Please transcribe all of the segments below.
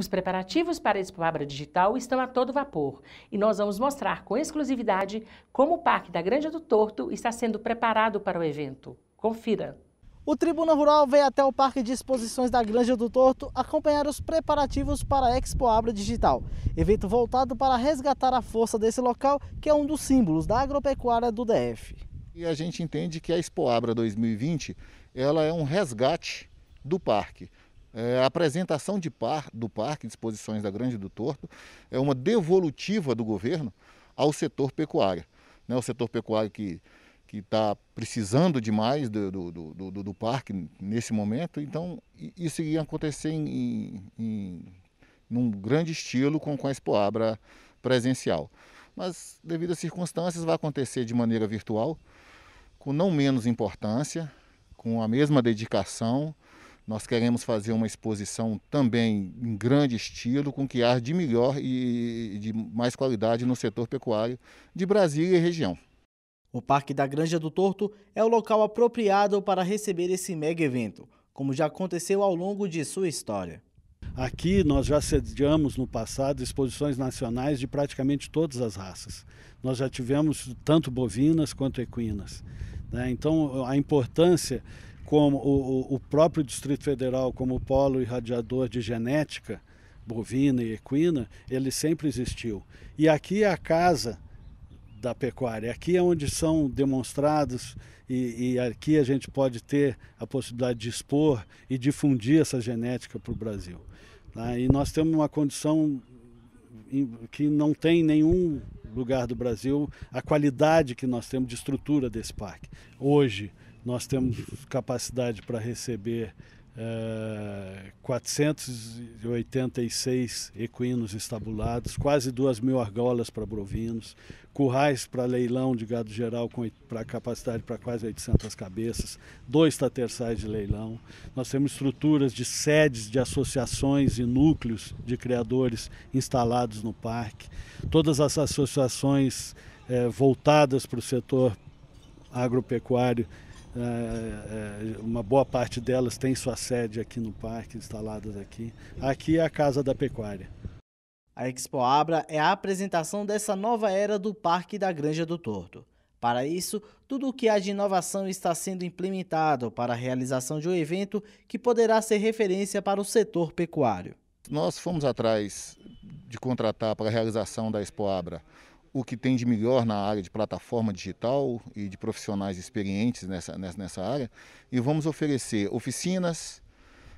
Os preparativos para a Expoabra Digital estão a todo vapor e nós vamos mostrar com exclusividade como o Parque da Granja do Torto está sendo preparado para o evento. Confira! O Tribuna Rural veio até o Parque de Exposições da Granja do Torto acompanhar os preparativos para a Expoabra Digital, evento voltado para resgatar a força desse local que é um dos símbolos da agropecuária do DF. E a gente entende que a Expoabra 2020 ela é um resgate do parque. É, a apresentação de par, do Parque de Exposições da Grande do Torto é uma devolutiva do governo ao setor pecuário. Né? O setor pecuário que que está precisando demais do do, do, do, do, parque nesse momento, então isso ia acontecer em, em, num grande estilo com, com a Expoabra presencial. Mas, devido às circunstâncias, vai acontecer de maneira virtual, com não menos importância, com a mesma dedicação, nós queremos fazer uma exposição também em grande estilo, com que ar de melhor e de mais qualidade no setor pecuário de Brasília e região. O Parque da Granja do Torto é o local apropriado para receber esse mega evento, como já aconteceu ao longo de sua história. Aqui nós já sediamos no passado exposições nacionais de praticamente todas as raças. Nós já tivemos tanto bovinas quanto equinas. Né? Então a importância como o, o próprio Distrito Federal, como polo irradiador de genética bovina e equina, ele sempre existiu. E aqui é a casa da pecuária, é aqui é onde são demonstrados e, e aqui a gente pode ter a possibilidade de expor e difundir essa genética para o Brasil. Tá? E nós temos uma condição que não tem nenhum lugar do Brasil a qualidade que nós temos de estrutura desse parque. Hoje, nós temos capacidade para receber é, eh, 486 equinos estabulados, quase 2 mil argolas para bovinos, currais para leilão de gado geral com para capacidade para quase 800 cabeças, dois taterçais de leilão. Nós temos estruturas de sedes de associações e núcleos de criadores instalados no parque. Todas as associações é, voltadas para o setor agropecuário é, é, é, uma boa parte delas tem sua sede aqui no parque, instaladas aqui. Aqui é a Casa da Pecuária. A Expo Abra é a apresentação dessa nova era do Parque da Granja do Torto. Para isso, tudo o que há de inovação está sendo implementado para a realização de um evento que poderá ser referência para o setor pecuário. Nós fomos atrás de contratar para a realização da Expo Abra o que tem de melhor na área de plataforma digital e de profissionais experientes nessa, nessa, nessa área e vamos oferecer oficinas,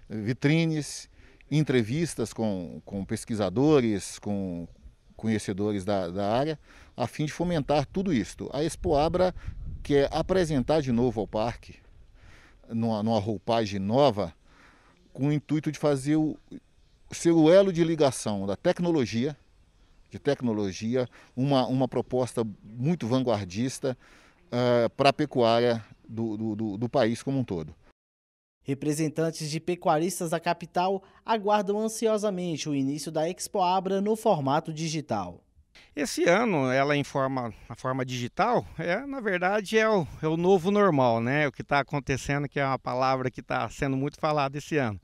vitrines, entrevistas com, com pesquisadores, com conhecedores da, da área, a fim de fomentar tudo isto. A Expoabra quer apresentar de novo ao parque, numa, numa roupagem nova, com o intuito de fazer o, ser o elo de ligação da tecnologia de tecnologia, uma, uma proposta muito vanguardista uh, eh, para a pecuária do, do, do país como um todo. Representantes de pecuaristas da capital aguardam ansiosamente o início da Expo Abra no formato digital. Esse ano, ela em forma, a forma digital, é, na verdade é o, é o novo normal, né? O que está acontecendo, que é uma palavra que está sendo muito falada esse ano.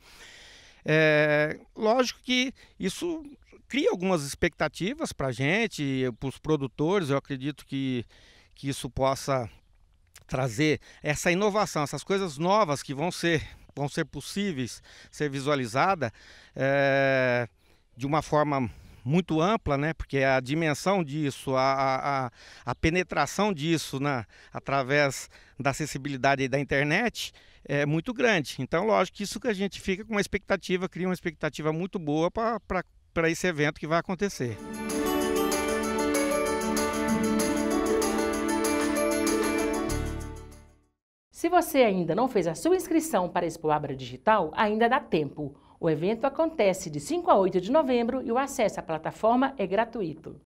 É, lógico que isso cria algumas expectativas para a gente, para os produtores. Eu acredito que, que isso possa trazer essa inovação, essas coisas novas que vão ser, vão ser possíveis ser visualizada é, de uma forma muito ampla, né? Porque a dimensão disso, a, a, a penetração disso na, né, através da acessibilidade da internet é muito grande. Então, lógico que isso que a gente fica com uma expectativa, cria uma expectativa muito boa para para esse evento que vai acontecer. Se você ainda não fez a sua inscrição para a Expo Abra Digital, ainda dá tempo. O evento acontece de 5 a 8 de novembro e o acesso à plataforma é gratuito.